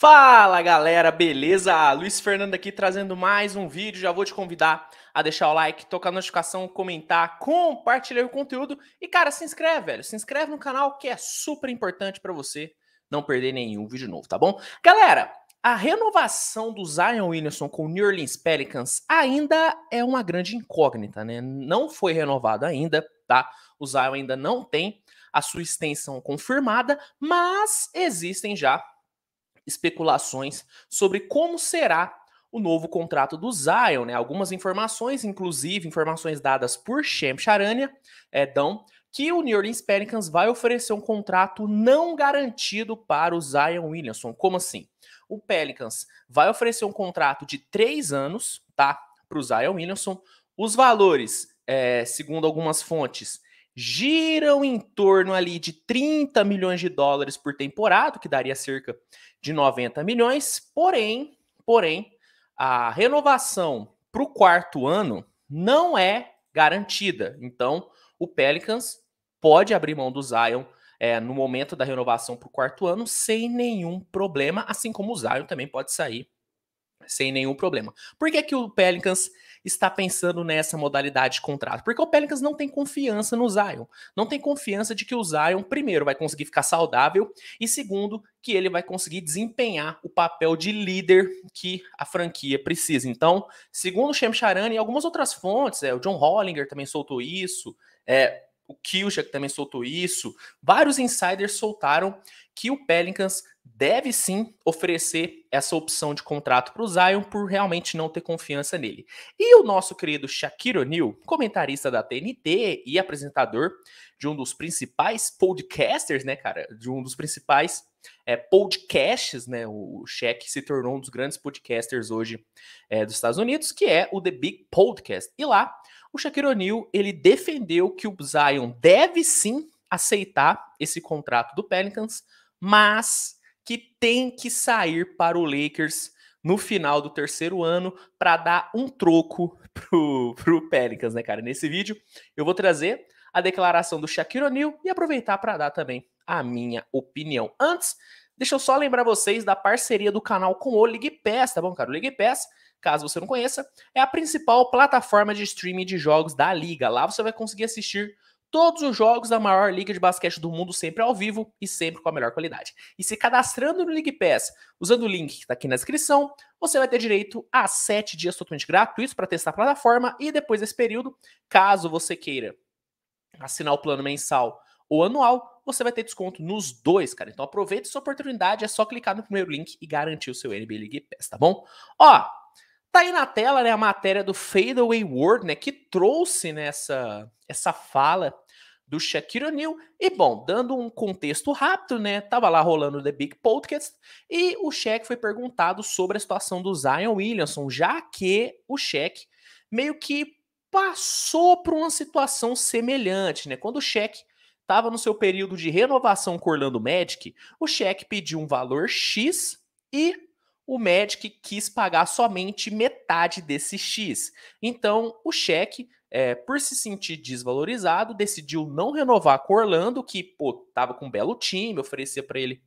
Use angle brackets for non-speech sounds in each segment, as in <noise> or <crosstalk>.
Fala galera, beleza? Luiz Fernando aqui trazendo mais um vídeo. Já vou te convidar a deixar o like, tocar a notificação, comentar, compartilhar o conteúdo e cara, se inscreve, velho. Se inscreve no canal que é super importante para você não perder nenhum vídeo novo, tá bom? Galera, a renovação do Zion Williamson com o New Orleans Pelicans ainda é uma grande incógnita, né? Não foi renovado ainda, tá? O Zion ainda não tem a sua extensão confirmada, mas existem já especulações sobre como será o novo contrato do Zion, né? Algumas informações, inclusive informações dadas por Shem Charania, é, eh, dão que o New Orleans Pelicans vai oferecer um contrato não garantido para o Zion Williamson. Como assim? O Pelicans vai oferecer um contrato de três anos, tá? Para o Zion Williamson. Os valores, é, segundo algumas fontes, giram em torno ali de 30 milhões de dólares por temporada, que daria cerca de 90 milhões. Porém, porém, a renovação para o quarto ano não é garantida. Então, o Pelicans pode abrir mão do Zion é, no momento da renovação para o quarto ano sem nenhum problema, assim como o Zion também pode sair sem nenhum problema. Por que, que o Pelicans está pensando nessa modalidade de contrato? Porque o Pelicans não tem confiança no Zion. Não tem confiança de que o Zion, primeiro, vai conseguir ficar saudável e, segundo, que ele vai conseguir desempenhar o papel de líder que a franquia precisa. Então, segundo o Shem Charani e algumas outras fontes, é, o John Hollinger também soltou isso, é, o Kilchak também soltou isso. Vários insiders soltaram que o Pelicans deve sim oferecer essa opção de contrato para o Zion por realmente não ter confiança nele. E o nosso querido Shaquille O'Neal, comentarista da TNT e apresentador de um dos principais podcasters, né, cara? De um dos principais é, podcasts, né? O Shaq se tornou um dos grandes podcasters hoje é, dos Estados Unidos, que é o The Big Podcast. E lá o Shaquille O'Neal, ele defendeu que o Zion deve sim aceitar esse contrato do Pelicans, mas que tem que sair para o Lakers no final do terceiro ano para dar um troco <laughs> pro, o Pelicans, né, cara? Nesse vídeo eu vou trazer a declaração do Shaquille O'Neal e aproveitar para dar também a minha opinião. Antes, Deixa eu só lembrar vocês da parceria do canal com o League Pass, tá bom, cara? O League Pass, caso você não conheça, é a principal plataforma de streaming de jogos da liga. Lá você vai conseguir assistir todos os jogos da maior liga de basquete do mundo, sempre ao vivo e sempre com a melhor qualidade. E se cadastrando no League Pass, usando o link que está aqui na descrição, você vai ter direito a sete dias totalmente gratuitos para testar a plataforma e depois desse período, caso você queira assinar o plano mensal ou anual, você vai ter desconto nos dois, cara. Então aproveita essa oportunidade, é só clicar no primeiro link e garantir o seu NBA League Pass, tá bom? Ó, tá aí na tela, né, a matéria do Fadeaway World, né, que trouxe nessa né, essa fala do Shaquille O'Neal. E bom, dando um contexto rápido, né? Tava lá rolando o The Big Podcast e o Shaq foi perguntado sobre a situação do Zion Williamson, já que o Shaq meio que passou por uma situação semelhante, né? Quando o Shaq estava no seu período de renovação com Orlando Magic, o cheque pediu um valor X e o Magic quis pagar somente metade desse X. Então, o cheque, é, por se sentir desvalorizado, decidiu não renovar com Orlando, que estava com um belo time, oferecia para ele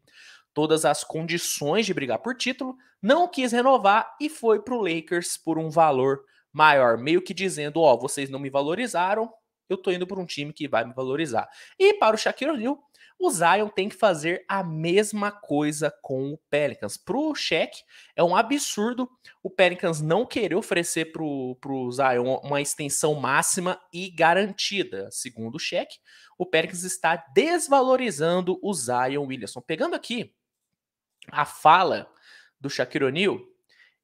todas as condições de brigar por título, não quis renovar e foi para o Lakers por um valor maior, meio que dizendo, ó, oh, vocês não me valorizaram, eu tô indo para um time que vai me valorizar. E para o Shaquille O'Neal, o Zion tem que fazer a mesma coisa com o Pelicans. Pro cheque, é um absurdo o Pelicans não querer oferecer pro, pro Zion uma extensão máxima e garantida. Segundo o cheque, o Pelicans está desvalorizando o Zion Williamson. Pegando aqui a fala do Shaquille O'Neal,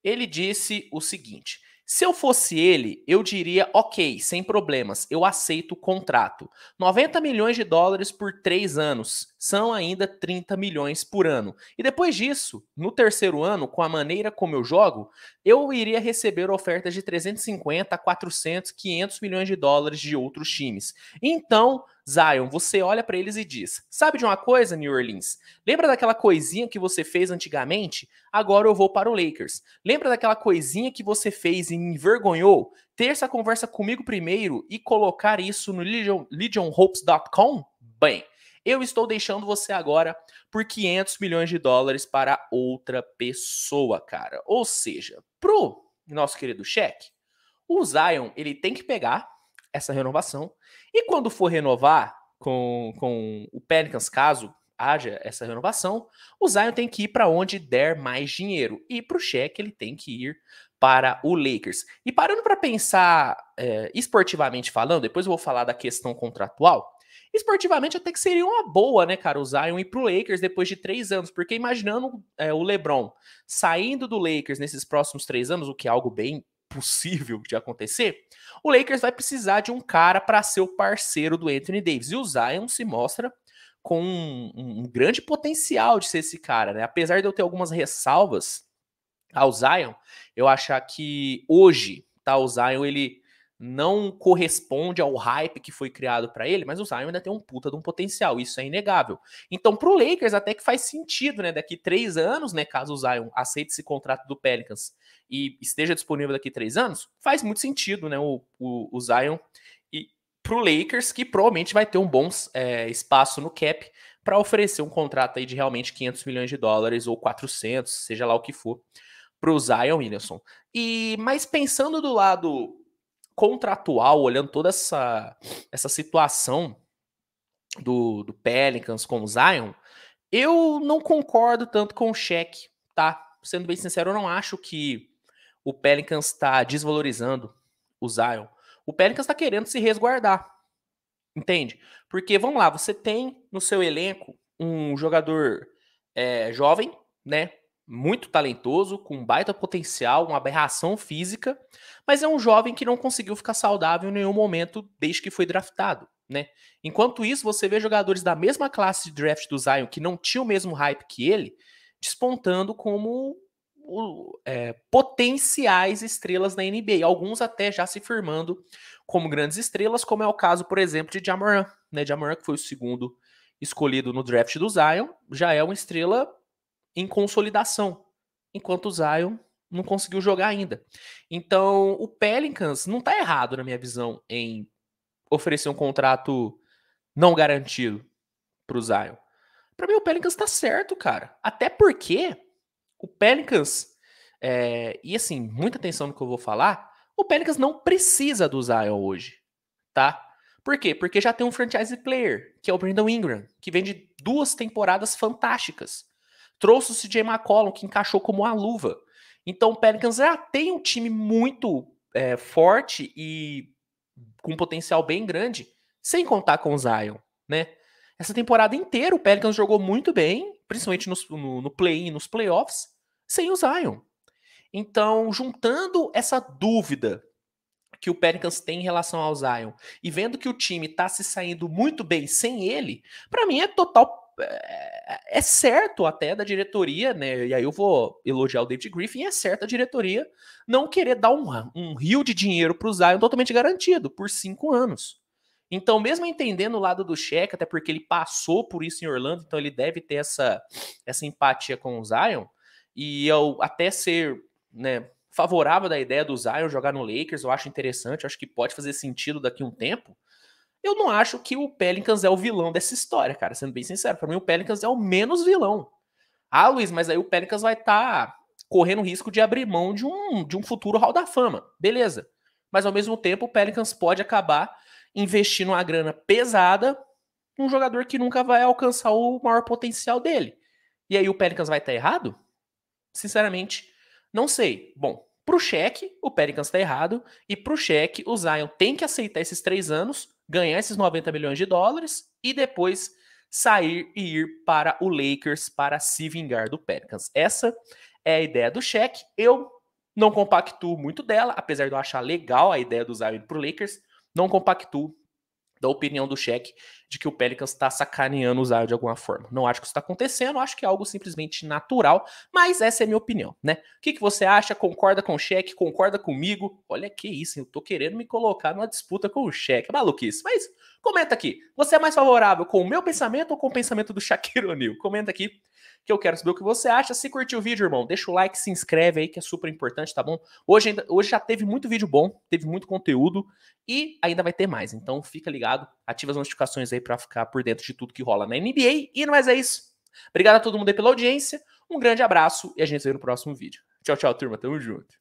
ele disse o seguinte: se eu fosse ele, eu diria, ok, sem problemas, eu aceito o contrato. 90 milhões de dólares por três anos são ainda 30 milhões por ano. E depois disso, no terceiro ano, com a maneira como eu jogo, eu iria receber ofertas de 350, 400, 500 milhões de dólares de outros times. Então, Zion, você olha para eles e diz: Sabe de uma coisa, New Orleans? Lembra daquela coisinha que você fez antigamente? Agora eu vou para o Lakers. Lembra daquela coisinha que você fez e envergonhou? Ter essa conversa comigo primeiro e colocar isso no legionhopes.com? Bem, eu estou deixando você agora por 500 milhões de dólares para outra pessoa, cara. Ou seja, pro nosso querido cheque, o Zion ele tem que pegar essa renovação. E quando for renovar com, com o Pelicans, caso haja essa renovação, o Zion tem que ir para onde der mais dinheiro. E para o cheque, ele tem que ir para o Lakers. E parando para pensar é, esportivamente falando, depois eu vou falar da questão contratual. Esportivamente, até que seria uma boa, né, cara, o Zion ir para o Lakers depois de três anos, porque imaginando é, o LeBron saindo do Lakers nesses próximos três anos, o que é algo bem possível de acontecer, o Lakers vai precisar de um cara para ser o parceiro do Anthony Davis. E o Zion se mostra com um, um, grande potencial de ser esse cara, né? Apesar de eu ter algumas ressalvas ao Zion, eu achar que hoje, tá? O Zion, ele não corresponde ao hype que foi criado para ele, mas o Zion ainda tem um puta de um potencial, isso é inegável. Então, pro Lakers até que faz sentido, né? Daqui três anos, né? Caso o Zion aceite esse contrato do Pelicans e esteja disponível daqui três anos, faz muito sentido, né? O, o, o Zion e pro Lakers, que provavelmente vai ter um bom é, espaço no cap para oferecer um contrato aí de realmente 500 milhões de dólares ou 400, seja lá o que for, pro Zion Williamson. E mas pensando do lado contratual, olhando toda essa, essa situação do, do Pelicans com o Zion, eu não concordo tanto com o cheque, tá? Sendo bem sincero, eu não acho que o Pelicans está desvalorizando o Zion. O Pelicans está querendo se resguardar, entende? Porque, vamos lá, você tem no seu elenco um jogador é, jovem, né? muito talentoso, com baita potencial, uma aberração física, mas é um jovem que não conseguiu ficar saudável em nenhum momento desde que foi draftado, né? Enquanto isso, você vê jogadores da mesma classe de draft do Zion que não tinham o mesmo hype que ele, despontando como é, potenciais estrelas na NBA, alguns até já se firmando como grandes estrelas, como é o caso, por exemplo, de Jamoran, né? Jamoran que foi o segundo escolhido no draft do Zion, já é uma estrela em consolidação, enquanto o Zion não conseguiu jogar ainda. Então, o Pelicans não está errado, na minha visão, em oferecer um contrato não garantido para o Zion. Para mim, o Pelicans está certo, cara. Até porque o Pelicans, é... e assim, muita atenção no que eu vou falar, o Pelicans não precisa do Zion hoje, tá? Por quê? Porque já tem um franchise player, que é o Brandon Ingram, que vem de duas temporadas fantásticas. Trouxe o CJ McCollum, que encaixou como a luva. Então o Pelicans já ah, tem um time muito é, forte e com potencial bem grande, sem contar com o Zion, né? Essa temporada inteira o Pelicans jogou muito bem, principalmente nos, no, no play-in e nos playoffs, sem o Zion. Então, juntando essa dúvida que o Pelicans tem em relação ao Zion e vendo que o time está se saindo muito bem sem ele, para mim é total é, é certo até da diretoria, né? E aí eu vou elogiar o David Griffin, é certo a diretoria não querer dar um, um rio de dinheiro para o Zion totalmente garantido por cinco anos. Então, mesmo entendendo o lado do cheque, até porque ele passou por isso em Orlando, então ele deve ter essa, essa empatia com o Zion, e eu até ser né, favorável da ideia do Zion jogar no Lakers, eu acho interessante, eu acho que pode fazer sentido daqui a um tempo. Eu não acho que o Pelicans é o vilão dessa história, cara, sendo bem sincero. Para mim, o Pelicans é o menos vilão. Ah, Luiz, mas aí o Pelicans vai estar tá correndo risco de abrir mão de um, de um futuro Hall da Fama. Beleza. Mas ao mesmo tempo, o Pelicans pode acabar investindo uma grana pesada num jogador que nunca vai alcançar o maior potencial dele. E aí o Pelicans vai estar tá errado? Sinceramente, não sei. Bom, para o cheque, o Pelicans está errado. E para o cheque, o Zion tem que aceitar esses três anos, ganhar esses 90 milhões de dólares e depois sair e ir para o Lakers para se vingar do Pelicans. Essa é a ideia do cheque. Eu não compactuo muito dela, apesar de eu achar legal a ideia do Zion para o Lakers, não compactuo da opinião do cheque de que o Pelicans está sacaneando o Zion de alguma forma. Não acho que isso está acontecendo, acho que é algo simplesmente natural, mas essa é minha opinião, né? O que, que você acha? Concorda com o cheque? Concorda comigo? Olha que isso, eu tô querendo me colocar numa disputa com o cheque. É maluquice, mas comenta aqui. Você é mais favorável com o meu pensamento ou com o pensamento do Shaquille O'Neal? Comenta aqui que eu quero saber o que você acha. Se curtiu o vídeo, irmão, deixa o like, se inscreve aí, que é super importante, tá bom? Hoje, ainda, hoje já teve muito vídeo bom, teve muito conteúdo e ainda vai ter mais. Então fica ligado, ativa as notificações aí para ficar por dentro de tudo que rola na NBA. E mais é isso. Obrigado a todo mundo aí pela audiência, um grande abraço e a gente se vê no próximo vídeo. Tchau, tchau, turma. Tamo junto.